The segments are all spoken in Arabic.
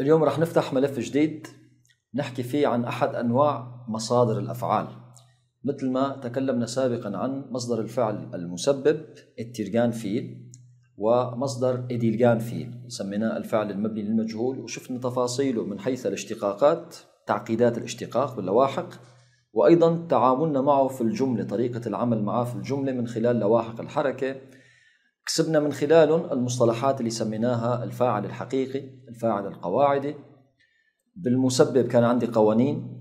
اليوم رح نفتح ملف جديد نحكي فيه عن أحد أنواع مصادر الأفعال مثل ما تكلمنا سابقا عن مصدر الفعل المسبب التيرغان فيل ومصدر إديلجان فيل سميناه الفعل المبني للمجهول وشفنا تفاصيله من حيث الاشتقاقات تعقيدات الاشتقاق باللواحق وأيضا تعاملنا معه في الجملة طريقة العمل معه في الجملة من خلال لواحق الحركة كسبنا من خلالهم المصطلحات اللي سميناها الفاعل الحقيقي الفاعل القواعدي بالمسبب كان عندي قوانين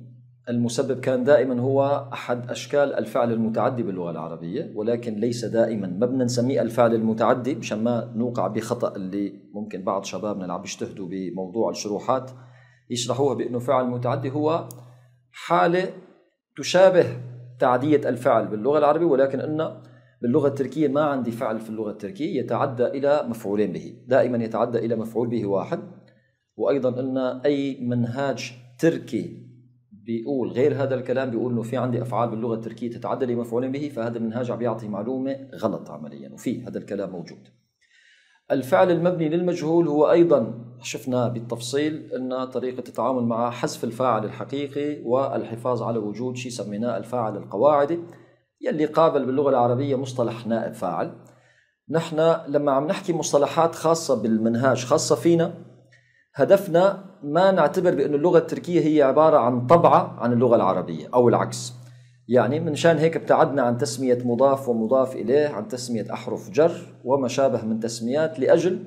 المسبب كان دائما هو أحد أشكال الفعل المتعدي باللغة العربية ولكن ليس دائما ما بدنا نسميه الفعل المتعدي مشان ما نوقع بخطأ اللي ممكن بعض شبابنا اللي عم يجتهدوا بموضوع الشروحات يشرحوها بأنه فعل متعدي هو حالة تشابه تعدية الفعل باللغة العربية ولكن أنه باللغة التركية ما عندي فعل في اللغة التركية يتعدى إلى مفعولين به دائما يتعدى إلى مفعول به واحد وأيضا أن أي منهاج تركي بيقول غير هذا الكلام بيقول انه في عندي افعال باللغه التركيه تتعدى لمفعول به فهذا المنهاج عم بيعطي معلومه غلط عمليا وفي هذا الكلام موجود. الفعل المبني للمجهول هو ايضا شفنا بالتفصيل ان طريقه التعامل مع حذف الفاعل الحقيقي والحفاظ على وجود شيء سميناه الفاعل القواعدي يلي قابل باللغة العربية مصطلح نائب فاعل نحن لما عم نحكي مصطلحات خاصة بالمنهاج خاصة فينا هدفنا ما نعتبر بأن اللغة التركية هي عبارة عن طبعة عن اللغة العربية أو العكس يعني من شان هيك ابتعدنا عن تسمية مضاف ومضاف إليه عن تسمية أحرف جر وما شابه من تسميات لأجل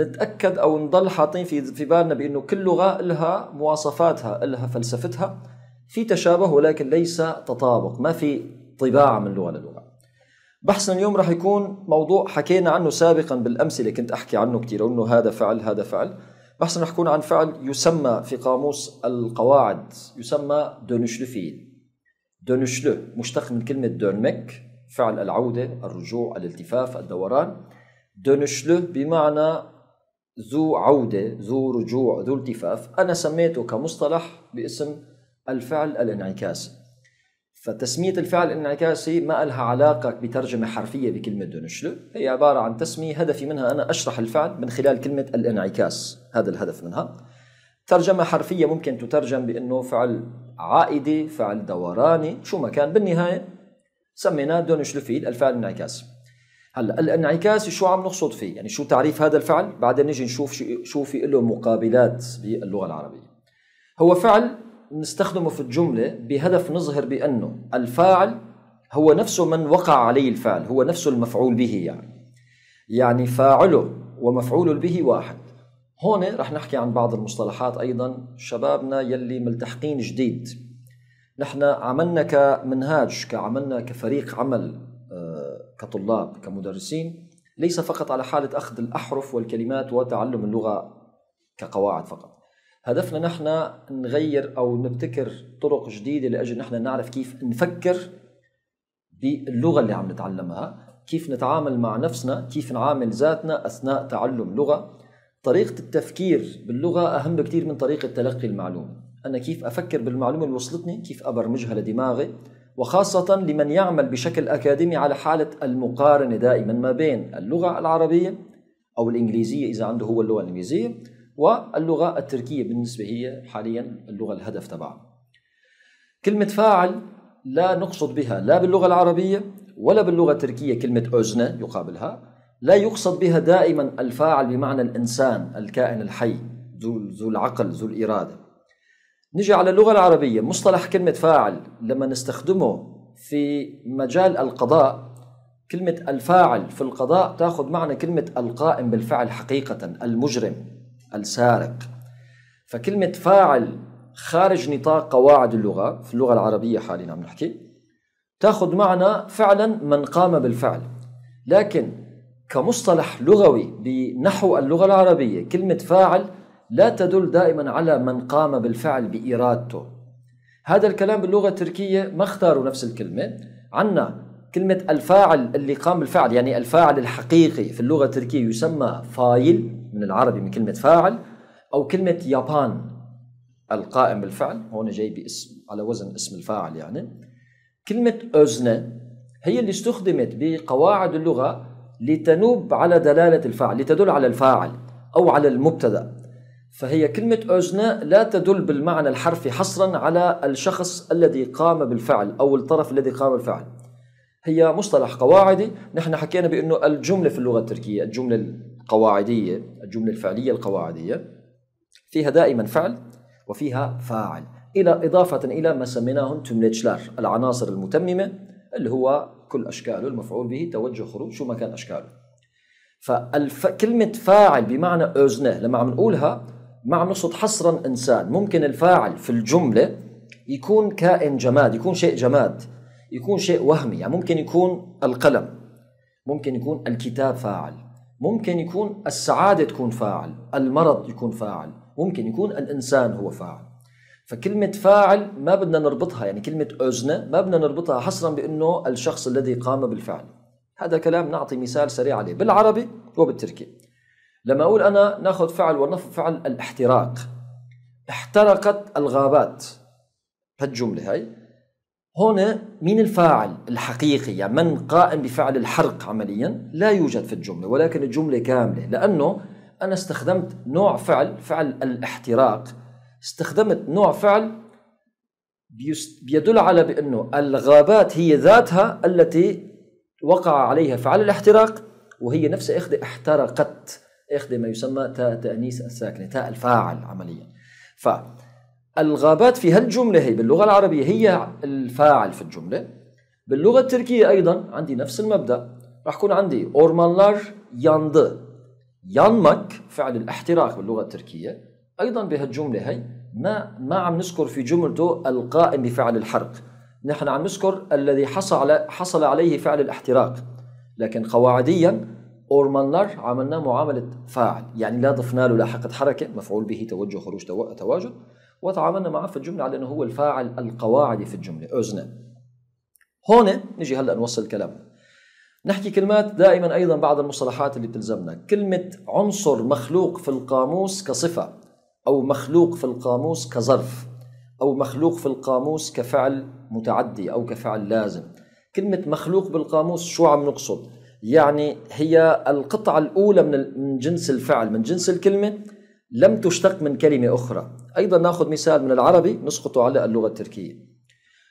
نتأكد أو نضل حاطين في في بالنا بأنه كل لغة لها مواصفاتها لها فلسفتها في تشابه ولكن ليس تطابق ما في طباعة من لغة للغة بحثنا اليوم راح يكون موضوع حكينا عنه سابقا بالأمثلة كنت أحكي عنه كثير أنه هذا فعل هذا فعل بحثنا راح يكون عن فعل يسمى في قاموس القواعد يسمى دونشلو فيل دونشلو مشتق من كلمة دونمك فعل العودة الرجوع الالتفاف الدوران دونشلو بمعنى ذو عودة ذو رجوع ذو التفاف أنا سميته كمصطلح باسم الفعل الانعكاسي فتسمية الفعل انعكاسي ما لها علاقة بترجمة حرفية بكلمة دونشلو هي عبارة عن تسمية هدفي منها أنا أشرح الفعل من خلال كلمة الانعكاس هذا الهدف منها ترجمة حرفية ممكن تترجم بأنه فعل عائدي فعل دوراني شو ما كان بالنهاية سميناه فيل الفعل الانعكاسي هلا الانعكاس شو عم نقصد فيه يعني شو تعريف هذا الفعل بعدين نجي نشوف شو في له مقابلات باللغه العربيه هو فعل نستخدمه في الجملة بهدف نظهر بأنه الفاعل هو نفسه من وقع عليه الفعل هو نفسه المفعول به يعني يعني فاعله ومفعول به واحد هون رح نحكي عن بعض المصطلحات أيضا شبابنا يلي ملتحقين جديد نحن عملنا كمنهاج كعملنا كفريق عمل آه، كطلاب كمدرسين ليس فقط على حالة أخذ الأحرف والكلمات وتعلم اللغة كقواعد فقط هدفنا نحن نغير او نبتكر طرق جديده لاجل نحن نعرف كيف نفكر باللغه اللي عم نتعلمها، كيف نتعامل مع نفسنا، كيف نعامل ذاتنا اثناء تعلم لغه. طريقه التفكير باللغه اهم بكثير من طريقه تلقي المعلومه، انا كيف افكر بالمعلومه اللي وصلتني، كيف ابرمجها لدماغي، وخاصه لمن يعمل بشكل اكاديمي على حاله المقارنه دائما ما بين اللغه العربيه او الانجليزيه اذا عنده هو اللغه الانجليزيه واللغة التركية بالنسبة هي حاليا اللغة الهدف تبعها كلمة فاعل لا نقصد بها لا باللغة العربية ولا باللغة التركية كلمة أوزنة يقابلها لا يقصد بها دائما الفاعل بمعنى الإنسان الكائن الحي ذو العقل ذو الإرادة نجي على اللغة العربية مصطلح كلمة فاعل لما نستخدمه في مجال القضاء كلمة الفاعل في القضاء تأخذ معنى كلمة القائم بالفعل حقيقة المجرم السارق فكلمة فاعل خارج نطاق قواعد اللغة في اللغة العربية حاليا عم نحكي تاخذ معنى فعلا من قام بالفعل لكن كمصطلح لغوي بنحو اللغة العربية كلمة فاعل لا تدل دائما على من قام بالفعل بإرادته هذا الكلام باللغة التركية ما اختاروا نفس الكلمة عنا كلمة الفاعل اللي قام بالفعل يعني الفاعل الحقيقي في اللغة التركية يسمى فايل من العربي من كلمة فاعل أو كلمة يابان القائم بالفعل هون جاي باسم على وزن اسم الفاعل يعني كلمة أزنة هي اللي استخدمت بقواعد اللغة لتنوب على دلالة الفاعل لتدل على الفاعل أو على المبتدأ فهي كلمة أزنة لا تدل بالمعنى الحرفي حصرا على الشخص الذي قام بالفعل أو الطرف الذي قام بالفعل هي مصطلح قواعدي نحن حكينا بأنه الجملة في اللغة التركية الجملة القواعدية الجملة الفعلية القواعدية فيها دائما فعل وفيها فاعل إلى إضافة إلى ما سميناهم تمليتشلار العناصر المتممة اللي هو كل أشكاله المفعول به توجه خروج شو ما كان أشكاله فكلمة فاعل بمعنى أوزنه لما عم نقولها ما عم نقصد حصرا إنسان ممكن الفاعل في الجملة يكون كائن جماد يكون شيء جماد يكون شيء وهمي يعني ممكن يكون القلم ممكن يكون الكتاب فاعل ممكن يكون السعادة تكون فاعل المرض يكون فاعل ممكن يكون الإنسان هو فاعل فكلمة فاعل ما بدنا نربطها يعني كلمة أزنة ما بدنا نربطها حصرا بأنه الشخص الذي قام بالفعل هذا كلام نعطي مثال سريع عليه بالعربي وبالتركي لما أقول أنا ناخذ فعل ونفض فعل الاحتراق احترقت الغابات هالجملة هاي هنا مين الفاعل الحقيقي يعني من قائم بفعل الحرق عمليا لا يوجد في الجملة ولكن الجملة كاملة لأنه أنا استخدمت نوع فعل فعل الاحتراق استخدمت نوع فعل بيدل على بأنه الغابات هي ذاتها التي وقع عليها فعل الاحتراق وهي نفسها إخدة احترقت إخدة ما يسمى تاء تأنيس الساكنة تاء الفاعل عمليا ف الغابات في هالجملة هي باللغة العربية هي الفاعل في الجملة باللغة التركية أيضا عندي نفس المبدأ راح يكون عندي اورمانلار ياند يانمك فعل الاحتراق باللغة التركية أيضا بهالجملة هي ما ما عم نذكر في جملته القائم بفعل الحرق نحن عم نذكر الذي حصل حصل عليه فعل الاحتراق لكن قواعديا اورمانلار عملنا معامله فاعل يعني لا ضفنا له لاحقه حركه مفعول به توجه خروج تواجد وتعاملنا معه في الجملة على أنه هو الفاعل القواعدي في الجملة أوزنا هون نجي هلأ نوصل الكلام نحكي كلمات دائما أيضا بعض المصطلحات اللي بتلزمنا كلمة عنصر مخلوق في القاموس كصفة أو مخلوق في القاموس كظرف أو مخلوق في القاموس كفعل متعدي أو كفعل لازم كلمة مخلوق بالقاموس شو عم نقصد؟ يعني هي القطعة الأولى من جنس الفعل من جنس الكلمة لم تشتق من كلمة أخرى أيضا نأخذ مثال من العربي نسقطه على اللغة التركية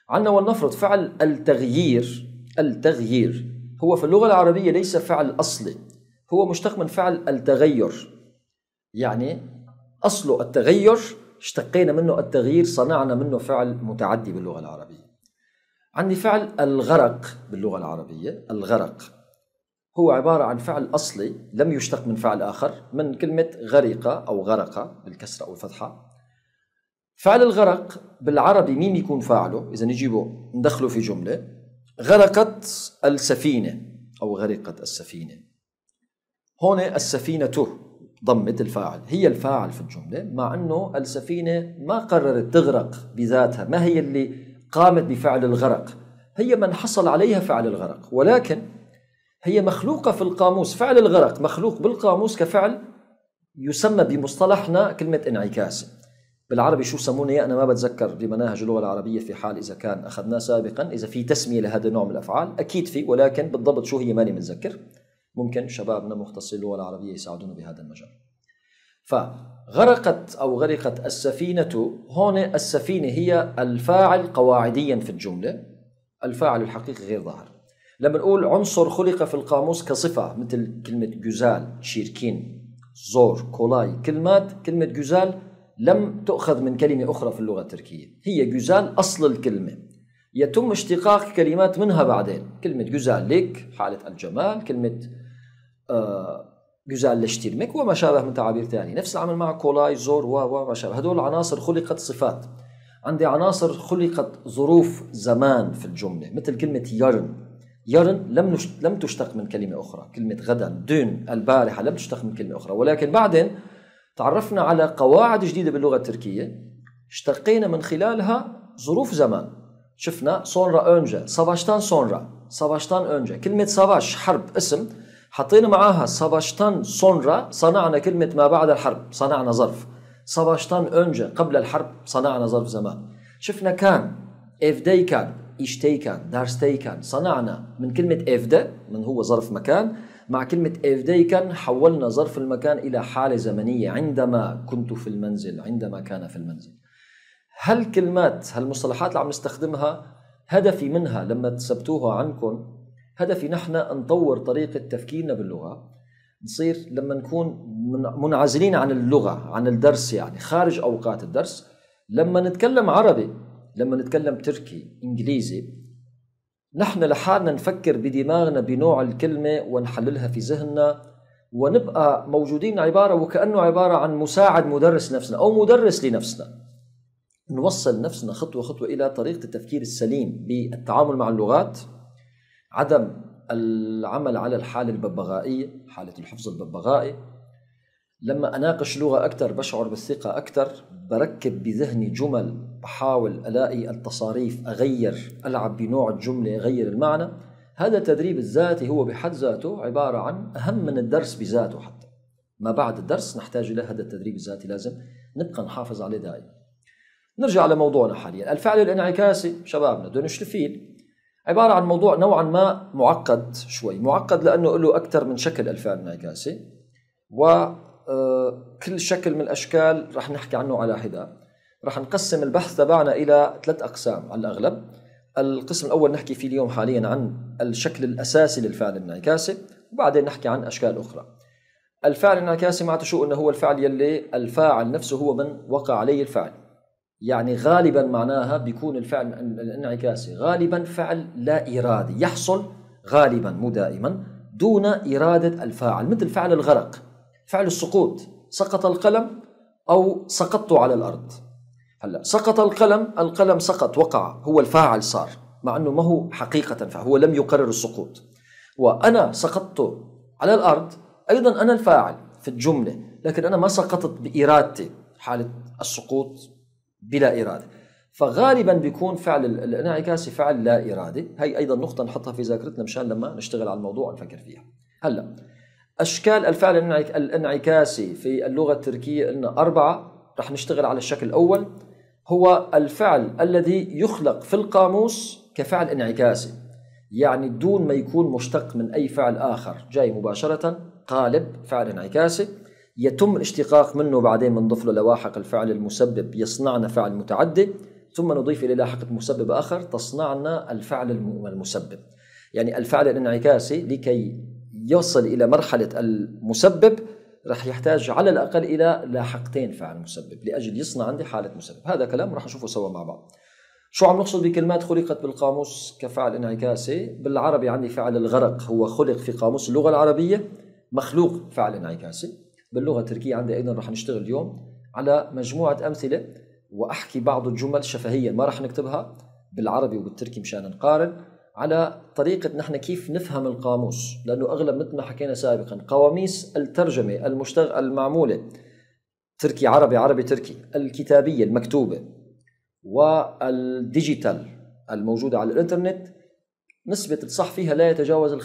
عندنا ولنفرض فعل التغيير التغيير هو في اللغة العربية ليس فعل أصلي هو مشتق من فعل التغير يعني أصله التغير اشتقينا منه التغيير صنعنا منه فعل متعدي باللغة العربية عندي فعل الغرق باللغة العربية الغرق هو عبارة عن فعل أصلي لم يشتق من فعل آخر من كلمة غرق أو غرق بالكسرة أو الفتحة فعل الغرق بالعربي مين يكون فاعله إذا نجيبه ندخله في جملة غرقت السفينة أو غرقت السفينة هون السفينة ضمت الفاعل هي الفاعل في الجملة مع أنه السفينة ما قررت تغرق بذاتها ما هي اللي قامت بفعل الغرق هي من حصل عليها فعل الغرق ولكن هي مخلوقة في القاموس فعل الغرق مخلوق بالقاموس كفعل يسمى بمصطلحنا كلمة انعكاس بالعربي شو سموني يا أنا ما بتذكر بمناهج اللغة العربية في حال إذا كان أخذناه سابقا إذا في تسمية لهذا النوع من الأفعال أكيد في ولكن بالضبط شو هي ماني متذكر ممكن شبابنا مختصين اللغة العربية يساعدونا بهذا المجال فغرقت أو غرقت السفينة هون السفينة هي الفاعل قواعديا في الجملة الفاعل الحقيقي غير ظاهر لما نقول عنصر خلق في القاموس كصفة مثل كلمة جزال شيركين زور كولاي كلمات كلمة جزال لم تؤخذ من كلمة أخرى في اللغة التركية هي جزال أصل الكلمة يتم اشتقاق كلمات منها بعدين كلمة لك حالة الجمال كلمة آه، جزال لشتيرمك وما شابه من تعابير ثانية نفس العمل مع كولاي زور و وما شابه هدول عناصر خلقت صفات عندي عناصر خلقت ظروف زمان في الجملة مثل كلمة يرن يرن لم لم تشتق من كلمة أخرى كلمة غدا دون البارحة لم تشتق من كلمة أخرى ولكن بعدين تعرفنا على قواعد جديدة باللغة التركية اشتقينا من خلالها ظروف زمان شفنا سونرا اونجا سافاشتان سونرا سافاشتان اونجا كلمة سافاش حرب اسم حطينا معاها سافاشتان سونرا صنعنا كلمة ما بعد الحرب صنعنا ظرف سافاشتان اونجا قبل الحرب صنعنا ظرف زمان شفنا كان كان كان دارستي كان صنعنا من كلمة evde من هو ظرف مكان مع كلمة can حولنا ظرف المكان إلى حالة زمنية عندما كنت في المنزل عندما كان في المنزل هالكلمات هالمصطلحات اللي عم نستخدمها هدفي منها لما تثبتوها عنكم هدفي نحن نطور طريقة تفكيرنا باللغة نصير لما نكون منعزلين عن اللغة عن الدرس يعني خارج أوقات الدرس لما نتكلم عربي لما نتكلم تركي إنجليزي نحن لحالنا نفكر بدماغنا بنوع الكلمة ونحللها في ذهننا ونبقى موجودين عبارة وكأنه عبارة عن مساعد مدرس نفسنا أو مدرس لنفسنا نوصل نفسنا خطوة خطوة إلى طريقة التفكير السليم بالتعامل مع اللغات عدم العمل على الحالة الببغائية حالة الحفظ الببغائي لما أناقش لغة أكثر بشعر بالثقة أكثر بركب بذهني جمل بحاول ألاقي التصاريف أغير ألعب بنوع الجملة أغير المعنى هذا التدريب الذاتي هو بحد ذاته عبارة عن أهم من الدرس بذاته حتى ما بعد الدرس نحتاج إلى هذا التدريب الذاتي لازم نبقى نحافظ عليه دائما نرجع لموضوعنا حاليا الفعل الانعكاسي شبابنا دونش الفيل عبارة عن موضوع نوعا ما معقد شوي معقد لأنه له أكثر من شكل الفعل الانعكاسي و آه، كل شكل من الاشكال رح نحكي عنه على حدا رح نقسم البحث تبعنا الى ثلاث اقسام على الاغلب القسم الاول نحكي فيه اليوم حاليا عن الشكل الاساسي للفعل الانعكاسي وبعدين نحكي عن اشكال اخرى الفعل الانعكاسي معناته شو انه هو الفعل يلي الفاعل نفسه هو من وقع عليه الفعل يعني غالبا معناها بيكون الفعل الانعكاسي غالبا فعل لا ارادي يحصل غالبا مو دائما دون اراده الفاعل مثل فعل الغرق فعل السقوط سقط القلم أو سقطت على الأرض هلا سقط القلم القلم سقط وقع هو الفاعل صار مع أنه ما هو حقيقة فهو لم يقرر السقوط وأنا سقطت على الأرض أيضا أنا الفاعل في الجملة لكن أنا ما سقطت بإرادتي حالة السقوط بلا إرادة فغالبا بيكون فعل الانعكاسي فعل لا إرادي هي أيضا نقطة نحطها في ذاكرتنا مشان لما نشتغل على الموضوع نفكر فيها هلأ أشكال الفعل الانعكاسي في اللغة التركية إن أربعة رح نشتغل على الشكل الأول هو الفعل الذي يخلق في القاموس كفعل انعكاسي يعني دون ما يكون مشتق من أي فعل آخر جاي مباشرة قالب فعل انعكاسي يتم الاشتقاق منه بعدين بنضيف له لواحق الفعل المسبب يصنعنا فعل متعدي ثم نضيف إلى لاحقة مسبب آخر تصنعنا الفعل المسبب يعني الفعل الانعكاسي لكي يصل إلى مرحلة المسبب رح يحتاج على الأقل إلى لاحقتين فعل مسبب لأجل يصنع عندي حالة مسبب هذا كلام رح نشوفه سوا مع بعض شو عم نقصد بكلمات خلقت بالقاموس كفعل انعكاسي بالعربي عندي فعل الغرق هو خلق في قاموس اللغة العربية مخلوق فعل انعكاسي باللغة التركية عندي أيضا رح نشتغل اليوم على مجموعة أمثلة وأحكي بعض الجمل شفهيا ما رح نكتبها بالعربي وبالتركي مشان نقارن على طريقة نحن كيف نفهم القاموس لأنه أغلب مثل ما حكينا سابقا قواميس الترجمة المشتغل المعمولة تركي عربي عربي تركي الكتابية المكتوبة والديجيتال الموجودة على الإنترنت نسبة الصح فيها لا يتجاوز ال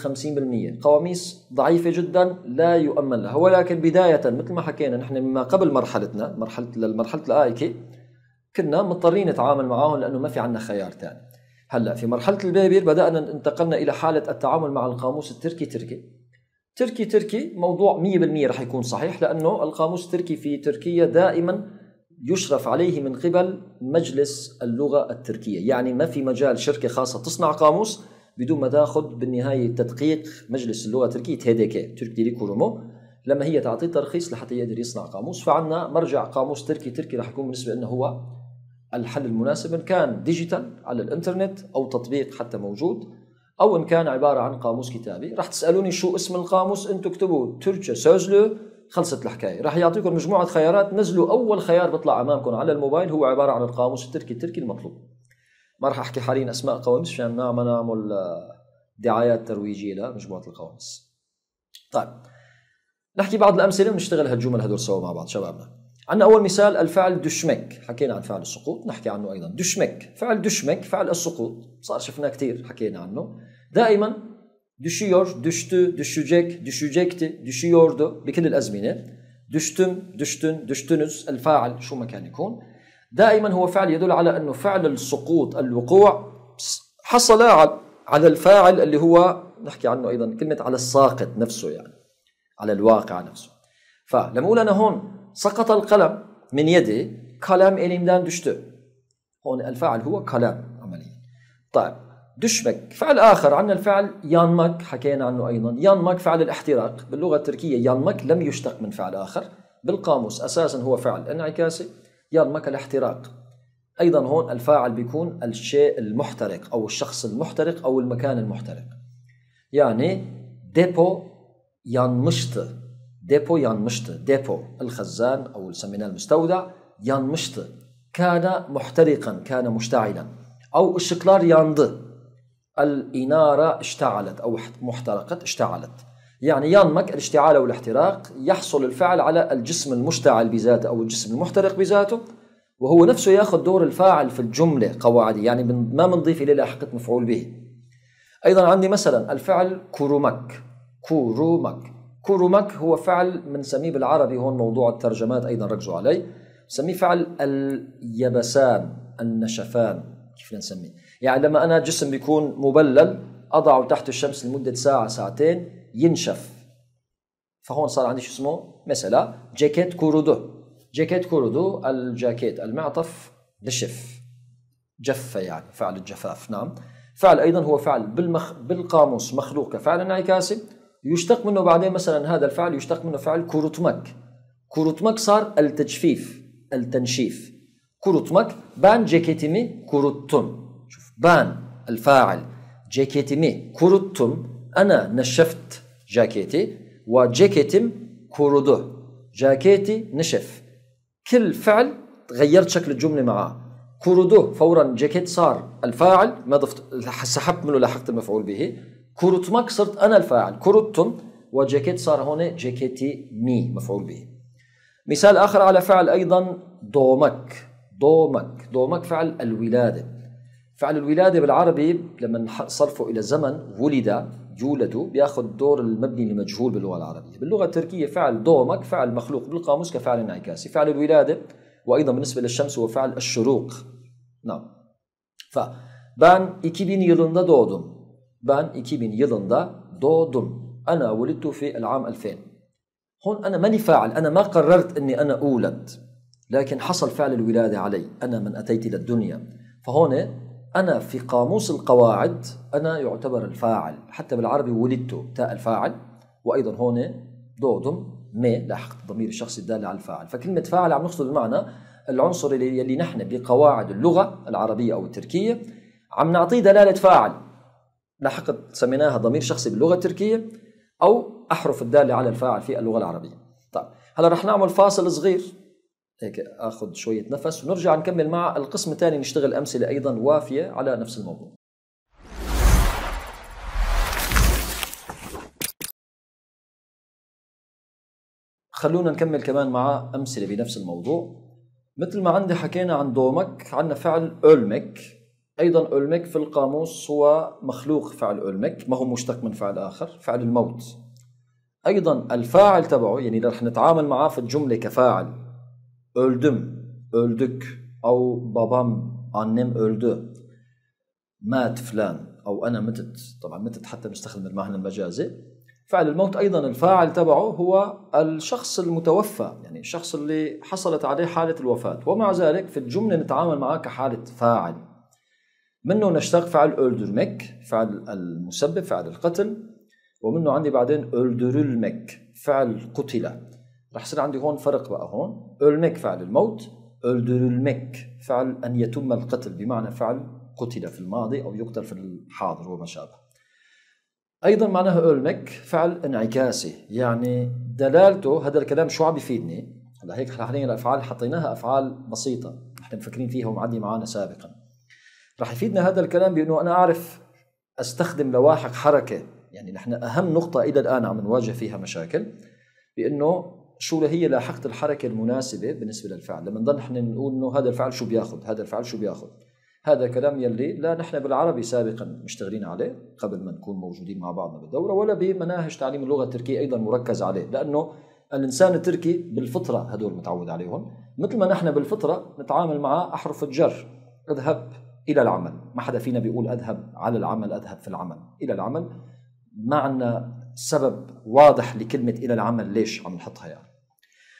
50% قواميس ضعيفة جدا لا يؤمن لها ولكن بداية مثل ما حكينا نحن ما قبل مرحلتنا مرحلة للمرحلة الآيكي كنا مضطرين نتعامل معاهم لأنه ما في عندنا خيار ثاني هلا في مرحله البابل بدانا انتقلنا الى حاله التعامل مع القاموس التركي تركي تركي تركي موضوع 100% رح يكون صحيح لانه القاموس التركي في تركيا دائما يشرف عليه من قبل مجلس اللغه التركيه يعني ما في مجال شركه خاصه تصنع قاموس بدون ما تاخذ بالنهايه تدقيق مجلس اللغه التركيه تيديكي ترك ديري كورومو لما هي تعطيه ترخيص لحتى يقدر يصنع قاموس فعندنا مرجع قاموس تركي تركي رح يكون بالنسبه لنا هو الحل المناسب إن كان ديجيتال على الإنترنت أو تطبيق حتى موجود أو إن كان عبارة عن قاموس كتابي راح تسألوني شو اسم القاموس انتم اكتبوا تركيا سوزلو خلصت الحكاية راح يعطيكم مجموعة خيارات نزلوا أول خيار بيطلع أمامكم على الموبايل هو عبارة عن القاموس التركي التركي المطلوب ما راح أحكي حاليا أسماء قواميس عشان ما نعمل آه، دعايات ترويجية لمجموعة القواميس طيب نحكي بعض الأمثلة ونشتغل هالجمل هدول سوا مع بعض شبابنا عندنا أول مثال الفعل دشمك حكينا عن فعل السقوط نحكي عنه أيضا دشمك فعل دشمك فعل السقوط صار شفناه كثير حكينا عنه دائما دشيور دشتو دشوجيك دشوجيكتي دشيوردو بكل الأزمنة دشتم, دشتن, دشتنس الفاعل شو ما كان يكون دائما هو فعل يدل على أنه فعل السقوط الوقوع حصل على الفاعل اللي هو نحكي عنه أيضا كلمة على الساقط نفسه يعني على الواقع نفسه فلما أقول أنا هون سقط القلم من يدي kalem elimden دشتو هون الفعل هو كلام عمليا طيب دشمك فعل آخر عندنا الفعل يانمك حكينا عنه أيضا يانمك فعل الاحتراق باللغة التركية يانمك لم يشتق من فعل آخر بالقاموس أساسا هو فعل انعكاسي يانمك الاحتراق أيضا هون الفاعل بيكون الشيء المحترق أو الشخص المحترق أو المكان المحترق يعني ديبو يانمشت ديبو ينمشت ديبو الخزان أو سميناه المستودع ينمشت كان محترقا كان مشتعلا أو الشكلار ياند الإنارة اشتعلت أو محترقت اشتعلت يعني ينمك الاشتعال والاحتراق يحصل الفعل على الجسم المشتعل بذاته أو الجسم المحترق بذاته وهو نفسه ياخذ دور الفاعل في الجملة قواعدي يعني ما بنضيف إليه لاحقة مفعول به أيضا عندي مثلا الفعل كورومك كورومك كرمك هو فعل بنسميه بالعربي هون موضوع الترجمات أيضا ركزوا عليه بنسميه فعل اليبسان النشفان كيف نسميه يعني لما أنا جسم بيكون مبلل أضعه تحت الشمس لمدة ساعة ساعتين ينشف فهون صار عندي شو اسمه مثلا جاكيت كورودو جاكيت كورودو الجاكيت المعطف نشف جف يعني فعل الجفاف نعم فعل أيضا هو فعل بالمخ... بالقاموس مخلوق كفعل انعكاسي يشتق منه بعدين مثلا هذا الفعل يشتق منه فعل كروتمك كروتمك صار التجفيف التنشيف كروتمك بان جاكيتيمي كروتتم شوف بان الفاعل جاكيتيمي كروتتم أنا نشفت جاكيتي وجاكيتيم كروده جاكيتي نشف كل فعل غيرت شكل الجملة معاه كروده فورا جاكيت صار الفاعل ما ضفت سحبت منه لاحقت المفعول به كرتمك صرت أنا الفاعل كروتم وجاكيت صار هون جاكيتي مي مفعول به مثال آخر على فعل أيضا دومك دومك دومك فعل الولادة فعل الولادة بالعربي لما نصرفه إلى زمن ولد يولد بياخذ دور المبني المجهول باللغة العربية باللغة التركية فعل دومك فعل مخلوق بالقاموس كفعل انعكاسي فعل الولادة وأيضا بالنسبة للشمس هو فعل الشروق نعم ف بان 2000 yılında doğdum Ben 2000 yılında doğdum. Ana wulidtu fi العام 2000. هون أنا ماني فاعل أنا ما قررت أني أنا أولد لكن حصل فعل الولادة علي أنا من أتيت إلى الدنيا فهون أنا في قاموس القواعد أنا يعتبر الفاعل حتى بالعربي ولدت تاء الفاعل وأيضا هون دودم ما لاحقت الضمير الشخصي الدال على الفاعل فكلمة فاعل عم نقصد بمعنى العنصر اللي, اللي نحن بقواعد اللغة العربية أو التركية عم نعطيه دلالة فاعل لاحقت سميناها ضمير شخصي باللغه التركيه او احرف الداله على الفاعل في اللغه العربيه طيب هلا رح نعمل فاصل صغير هيك اخذ شويه نفس ونرجع نكمل مع القسم الثاني نشتغل امثله ايضا وافيه على نفس الموضوع خلونا نكمل كمان مع امثله بنفس الموضوع مثل ما عندي حكينا عن دومك عندنا فعل اولمك أيضا أولمك في القاموس هو مخلوق فعل أولمك ما هو مشتق من فعل آخر فعل الموت أيضا الفاعل تبعه يعني إذا رح نتعامل معاه في الجملة كفاعل اولدم اولدك أو بابام انم اولدو مات فلان أو أنا متت طبعا متت حتى نستخدم المعنى المجازي فعل الموت أيضا الفاعل تبعه هو الشخص المتوفى يعني الشخص اللي حصلت عليه حالة الوفاة ومع ذلك في الجملة نتعامل معاه كحالة فاعل منه نشتق فعل أولدرمك فعل المسبب فعل القتل ومنه عندي بعدين أولدرلمك فعل قتل رح يصير عندي هون فرق بقى هون أولمك فعل الموت أولدرلمك فعل أن يتم القتل بمعنى فعل قتل في الماضي أو يقتل في الحاضر وما شابه أيضا معناه أولمك فعل انعكاسي يعني دلالته هذا الكلام شو عم بيفيدني هلا هيك حاليا الأفعال حطيناها أفعال بسيطة نحن مفكرين فيها ومعدي معانا سابقا رح يفيدنا هذا الكلام بأنه أنا أعرف أستخدم لواحق حركة يعني نحن أهم نقطة إلى الآن عم نواجه فيها مشاكل بأنه شو هي لاحقة الحركة المناسبة بالنسبة للفعل لما نضل نحن نقول أنه هذا الفعل شو بياخذ هذا الفعل شو بياخذ هذا كلام يلي لا نحن بالعربي سابقا مشتغلين عليه قبل ما نكون موجودين مع بعضنا بالدورة ولا بمناهج تعليم اللغة التركية أيضا مركز عليه لأنه الإنسان التركي بالفطرة هدول متعود عليهم مثل ما نحن بالفطرة نتعامل مع أحرف الجر اذهب الى العمل ما حدا فينا بيقول اذهب على العمل اذهب في العمل الى العمل ما عندنا سبب واضح لكلمه الى العمل ليش عم نحطها يعني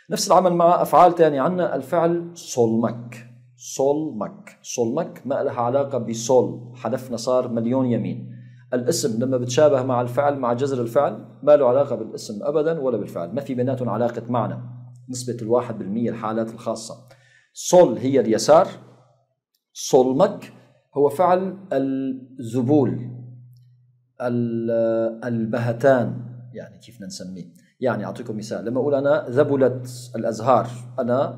نفس العمل مع افعال ثانيه عندنا الفعل صلمك صلمك صلمك ما لها علاقه بصول حذفنا صار مليون يمين الاسم لما بتشابه مع الفعل مع جذر الفعل ما له علاقه بالاسم ابدا ولا بالفعل ما في بيناتهم علاقه معنى نسبه الواحد بالمية الحالات الخاصه صل هي اليسار solmak هو فعل الزبول البهتان يعني كيف نسميه Yani, أعطيكم مثال لما ulana zebulet ذبلت azhar, ana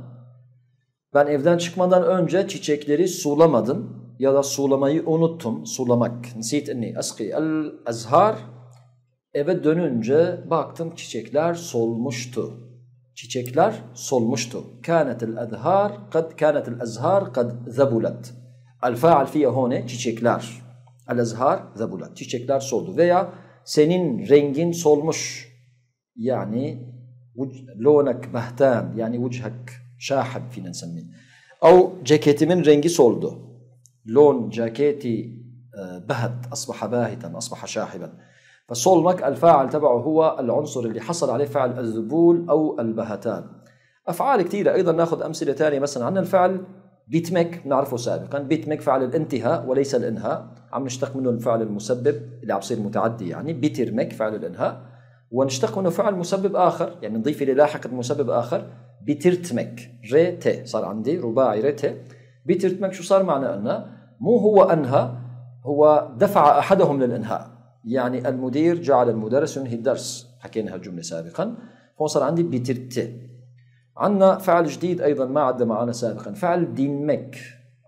ben evden çıkmadan önce çiçekleri sulamadım ya da sulamayı unuttum. Sulamak. Nisit enni asqi el azhar. Eve dönünce baktım çiçekler solmuştu çiçekler solmuştu. Kânetil azhar kad kânetil azhar kad zabulat. El faal fiye çiçekler. El azhar zabulat. Çiçekler soldu veya senin rengin solmuş. Yani lonak mehtan yani vüchhak şahab finen semmi. Av ceketimin rengi soldu. Lon ceketi e, bahat asbaha bahitan asbaha şahiben. فالسولمك الفاعل تبعه هو العنصر اللي حصل عليه فعل الذبول أو البهتان أفعال كثيرة أيضا ناخذ أمثلة ثانية مثلا عندنا الفعل بيتمك نعرفه سابقا بيتمك فعل الانتهاء وليس الانهاء عم نشتق منه الفعل المسبب اللي عم بصير متعدي يعني بيترمك فعل الانهاء ونشتق منه فعل مسبب اخر يعني نضيف الى لاحقه مسبب اخر بترتمك ري تي صار عندي رباعي ري تي بيترتمك شو صار معناه انه مو هو انهى هو دفع احدهم للانهاء يعني المدير جعل المدرس ينهي الدرس حكينا هالجملة سابقا فوصل عندي بترت عندنا فعل جديد أيضا ما عدى معنا سابقا فعل دينمك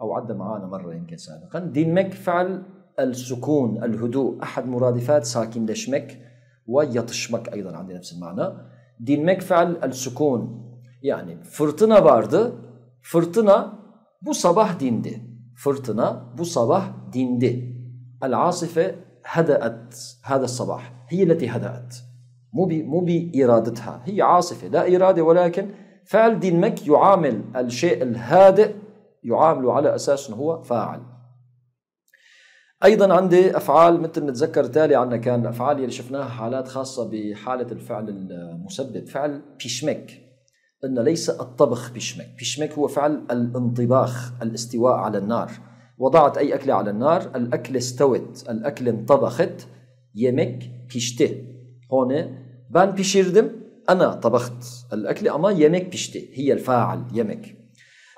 أو عدى معنا مرة يمكن سابقا دينمك فعل السكون الهدوء أحد مرادفات ساكن دشمك ويطشمك أيضا عندي نفس المعنى دينمك فعل السكون يعني فرطنا بارد فرطنا بصباح ديندي dindi بصباح ديندي العاصفة هدأت هذا الصباح هي التي هدأت مو مو بإرادتها هي عاصفة لا إرادة ولكن فعل دين مك يعامل الشيء الهادئ يعامله على أساس أنه هو فاعل أيضا عندي أفعال مثل نتذكر تالي عندنا كان أفعال اللي شفناها حالات خاصة بحالة الفعل المسبب فعل بيشمك أن ليس الطبخ بيشمك بيشمك هو فعل الانطباخ الاستواء على النار وضعت أي أكلة على النار الأكل استوت الأكل انطبخت يمك pişti هون بان بيشيردم أنا طبخت الأكل أما يمك pişti هي الفاعل يمك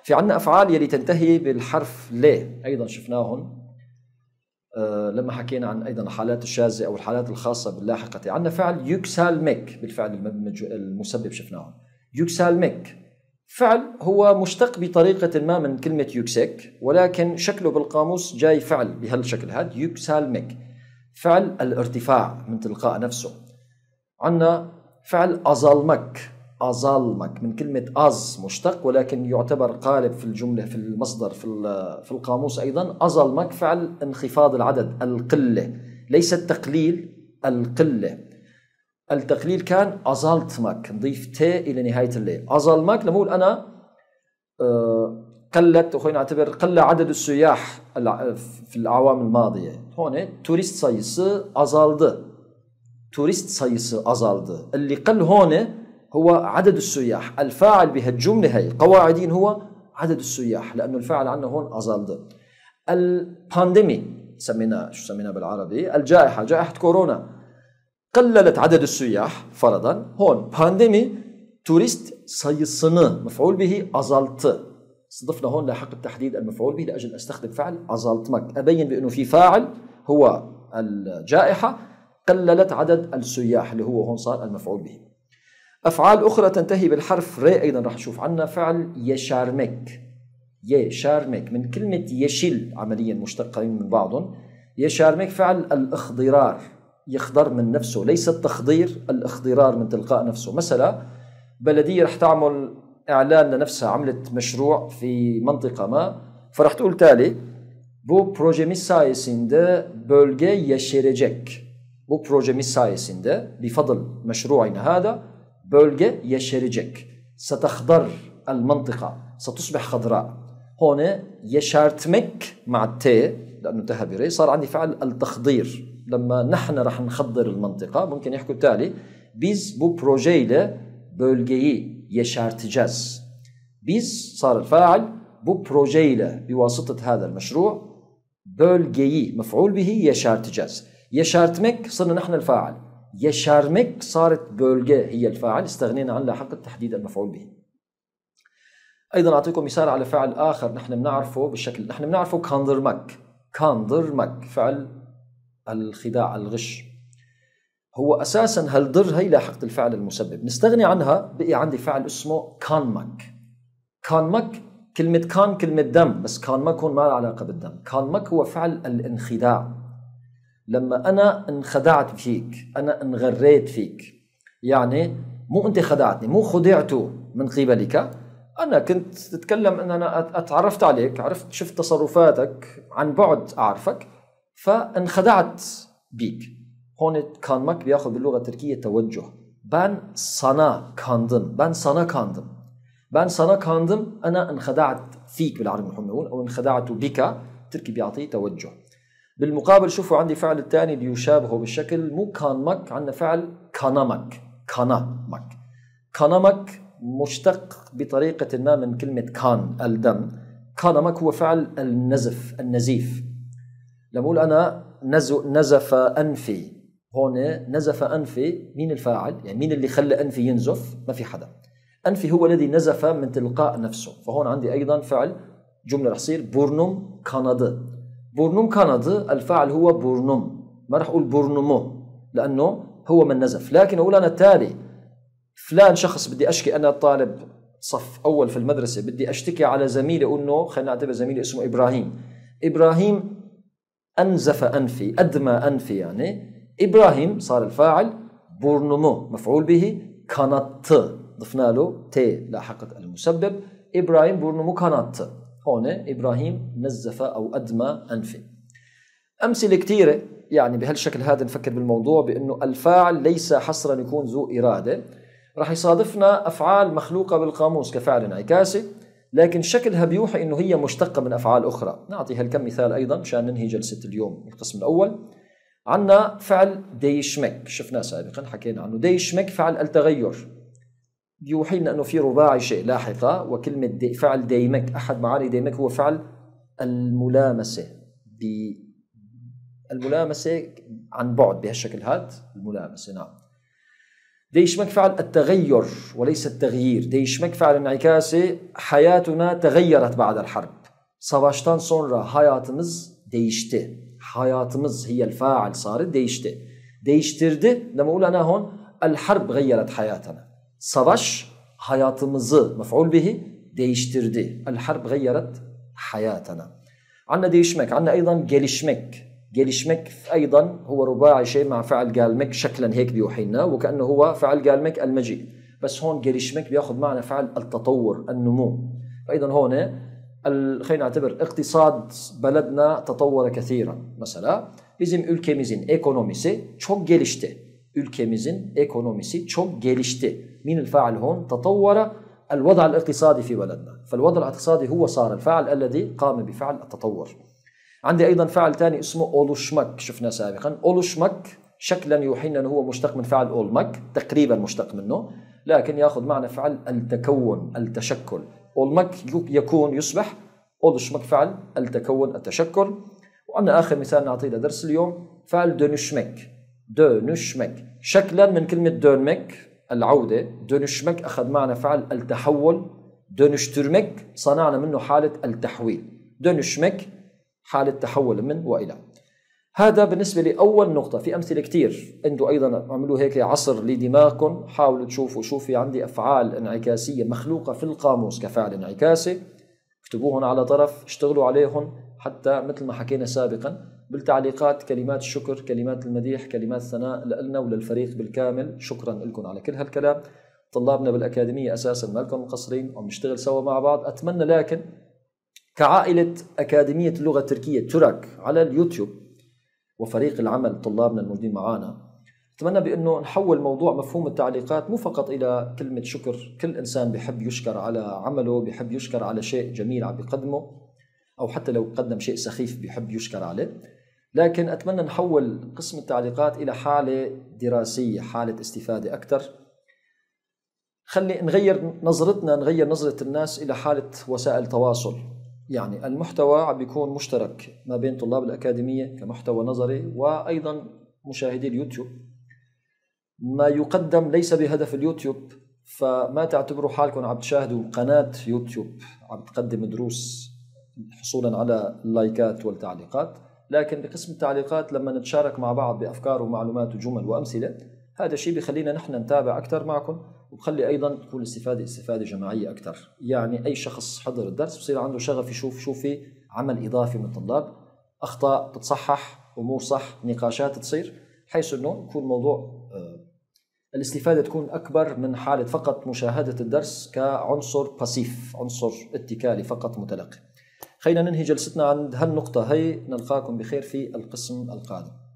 في عنا أفعال يلي تنتهي بالحرف ل أيضا شفناهم أه لما حكينا عن أيضا الحالات الشاذة أو الحالات الخاصة باللاحقة عندنا فعل يكسال مك بالفعل المسبب شفناهم يكسال مك فعل هو مشتق بطريقة ما من كلمة يكسك ولكن شكله بالقاموس جاي فعل بهالشكل هذا يكسالمك فعل الارتفاع من تلقاء نفسه عندنا فعل أظلمك أظلمك من كلمة أز مشتق ولكن يعتبر قالب في الجملة في المصدر في, في القاموس أيضا أظلمك فعل انخفاض العدد القلة ليس التقليل القلة التقليل كان ماك نضيف ت إلى نهاية الليل أزلمك لما أقول أنا آه، قلت وخلينا نعتبر قل عدد السياح في الأعوام الماضية هون توريست سايس أزالد توريست سايس أزالد اللي قل هون هو عدد السياح الفاعل بهالجملة هي قواعدين هو عدد السياح لأنه الفاعل عندنا هون أزالد البانديمي سميناه شو سميناه بالعربي الجائحة جائحة كورونا قللت عدد السياح فرضا هون بانديمي توريست sayısını مفعول به أزلت استضفنا هون لاحق التحديد المفعول به لاجل استخدم فعل مك ابين بانه في فاعل هو الجائحه قللت عدد السياح اللي هو هون صار المفعول به افعال اخرى تنتهي بالحرف ر ايضا راح نشوف عندنا فعل يشارمك يشارمك من كلمه يشل عمليا مشتقين من بعضهم يشارمك فعل الاخضرار يخضر من نفسه ليس التخضير الاخضرار من تلقاء نفسه مثلا بلديه رح تعمل اعلان لنفسها عملت مشروع في منطقه ما فرح تقول تالي bu projemiz sayesinde bölge yeşerecek. Bu projemiz sayesinde بفضل مشروعنا هذا bölge yeşerecek. ستخضر المنطقة ستصبح خضراء هون يشارتمك مع التي لأنه تهبري صار عندي فعل التخضير لما نحن راح نخضر المنطقة ممكن يحكوا التالي بيز بو بروجي ل بولجي يشارتجاز بيز صار الفاعل بو بروجي ل بواسطة هذا المشروع بولجي مفعول به يشارتجاز يشارتمك صرنا نحن الفاعل يشارمك صارت بولجي هي الفاعل استغنينا عن لاحق تحديد المفعول به ايضا اعطيكم مثال على فعل اخر نحن بنعرفه بالشكل نحن بنعرفه مك كاندرمك مك فعل الخداع الغش هو اساسا هالضر هي لاحقه الفعل المسبب نستغني عنها بقي عندي فعل اسمه كانمك كانمك كلمة كان كلمة دم بس كانمك هون ما لها علاقة بالدم كانمك هو فعل الانخداع لما أنا انخدعت فيك أنا انغريت فيك يعني مو أنت خدعتني مو خدعت من قبلك أنا كنت تتكلم أن أنا أتعرفت عليك عرفت شفت تصرفاتك عن بعد أعرفك فانخدعت بيك هون كانمك بياخذ باللغه التركيه توجه بان sana كاندم بان sana كاندم بان sana كاندم انا انخدعت فيك بالعربي المحمون او انخدعت بك تركي بيعطي توجه بالمقابل شوفوا عندي فعل الثاني اللي يشابهه بالشكل مو كانمك عندنا فعل كانمك كانمك كانمك مشتق بطريقة ما من كلمة كان الدم كانمك هو فعل النزف النزيف لما بقول انا نزف انفي هون نزف انفي مين الفاعل؟ يعني مين اللي خلى انفي ينزف؟ ما في حدا. انفي هو الذي نزف من تلقاء نفسه، فهون عندي ايضا فعل جمله رح تصير بورنوم كندا. بورنوم كندا الفاعل هو بورنوم، ما رح اقول بورنومو لانه هو من نزف، لكن اقول انا التالي فلان شخص بدي اشكي انا طالب صف اول في المدرسه بدي اشتكي على زميلي انه خلينا نعتبر زميلي اسمه ابراهيم. ابراهيم أنزف أنفي أدمى أنفي يعني إبراهيم صار الفاعل بورنومو مفعول به كانت ضفنا له ت لاحقة المسبب إبراهيم بورنومو كانت هون إبراهيم نزف أو أدمى أنفي أمثلة كثيرة يعني بهالشكل هذا نفكر بالموضوع بأنه الفاعل ليس حصرا يكون ذو إرادة رح يصادفنا أفعال مخلوقة بالقاموس كفعل انعكاسي لكن شكلها بيوحي انه هي مشتقه من افعال اخرى نعطي هالكم مثال ايضا مشان ننهي جلسه اليوم القسم الاول عندنا فعل ديشمك شفناه سابقا حكينا عنه ديشمك فعل التغير بيوحي لنا انه في رباعي شيء لاحقه وكلمه دي فعل ديمك احد معاني ديمك هو فعل الملامسه ب الملامسه عن بعد بهالشكل هذا الملامسه نعم Değişmek faal ettegayyur ve leyse Değişmek faalin ikasi hayatuna tegayyarat ba'del harb. Savaştan sonra hayatımız değişti. Hayatımız hiyel faal sarı değişti. Değiştirdi. Demulana hon el harb gayyarat hayatana. Savaş hayatımızı mef'ul bihi değiştirdi. El harb gayyarat hayatana. Anne değişmek, anne aydan gelişmek. قال شمك ايضا هو رباعي شيء مع فعل قالمك شكلا هيك بيوحينا وكانه هو فعل قالمك المجيء بس هون قال شمك بياخذ معنى فعل التطور النمو فايضا هون خلينا نعتبر اقتصاد بلدنا تطور كثيرا مثلا bizim ülkemizin ekonomisi çok gelişti. Ülkemizin ekonomisi çok gelişti. Min الفاعل هون تطور الوضع الاقتصادي في بلدنا فالوضع الاقتصادي هو صار الفاعل الذي قام بفعل التطور عندي أيضا فعل ثاني اسمه أولوشمك شفناه سابقا أولوشمك شكلا يوحينا أنه هو مشتق من فعل أولمك تقريبا مشتق منه لكن يأخذ معنى فعل التكون التشكل أولمك يكون يصبح أولوشمك فعل التكون التشكل وعندنا آخر مثال نعطيه لدرس اليوم فعل دونشمك دونشمك شكلا من كلمة دونمك العودة دونشمك أخذ معنى فعل التحول دونشترمك صنعنا منه حالة التحويل دونشمك حالة تحول من وإلى هذا بالنسبة لأول نقطة في أمثلة كتير انتم أيضا عملوا هيك عصر لدماغكم حاولوا تشوفوا شو في عندي أفعال انعكاسية مخلوقة في القاموس كفعل انعكاسي اكتبوهم على طرف اشتغلوا عليهم حتى مثل ما حكينا سابقا بالتعليقات كلمات الشكر كلمات المديح كلمات ثناء لنا وللفريق بالكامل شكرا لكم على كل هالكلام طلابنا بالأكاديمية أساسا ما لكم مقصرين وعم نشتغل سوا مع بعض أتمنى لكن كعائلة أكاديمية اللغة التركية ترك على اليوتيوب وفريق العمل طلابنا الموجودين معانا أتمنى بأنه نحول موضوع مفهوم التعليقات مو فقط إلى كلمة شكر كل إنسان بحب يشكر على عمله بحب يشكر على شيء جميل عم يقدمه أو حتى لو قدم شيء سخيف بحب يشكر عليه لكن أتمنى نحول قسم التعليقات إلى حالة دراسية حالة استفادة أكثر خلي نغير نظرتنا نغير نظرة الناس إلى حالة وسائل تواصل يعني المحتوى عم بيكون مشترك ما بين طلاب الأكاديمية كمحتوى نظري وأيضا مشاهدي اليوتيوب ما يقدم ليس بهدف اليوتيوب فما تعتبروا حالكم عم تشاهدوا قناة يوتيوب عم تقدم دروس حصولا على اللايكات والتعليقات لكن بقسم التعليقات لما نتشارك مع بعض بأفكار ومعلومات وجمل وأمثلة هذا الشيء بخلينا نحن نتابع أكثر معكم وبخلي ايضا تكون الاستفاده استفاده جماعيه اكثر يعني اي شخص حضر الدرس بصير عنده شغف يشوف شو في عمل اضافي من الطلاب اخطاء تتصحح امور صح نقاشات تصير حيث انه يكون موضوع آه، الاستفاده تكون اكبر من حاله فقط مشاهده الدرس كعنصر باسيف عنصر اتكالي فقط متلقي خلينا ننهي جلستنا عند هالنقطه هي نلقاكم بخير في القسم القادم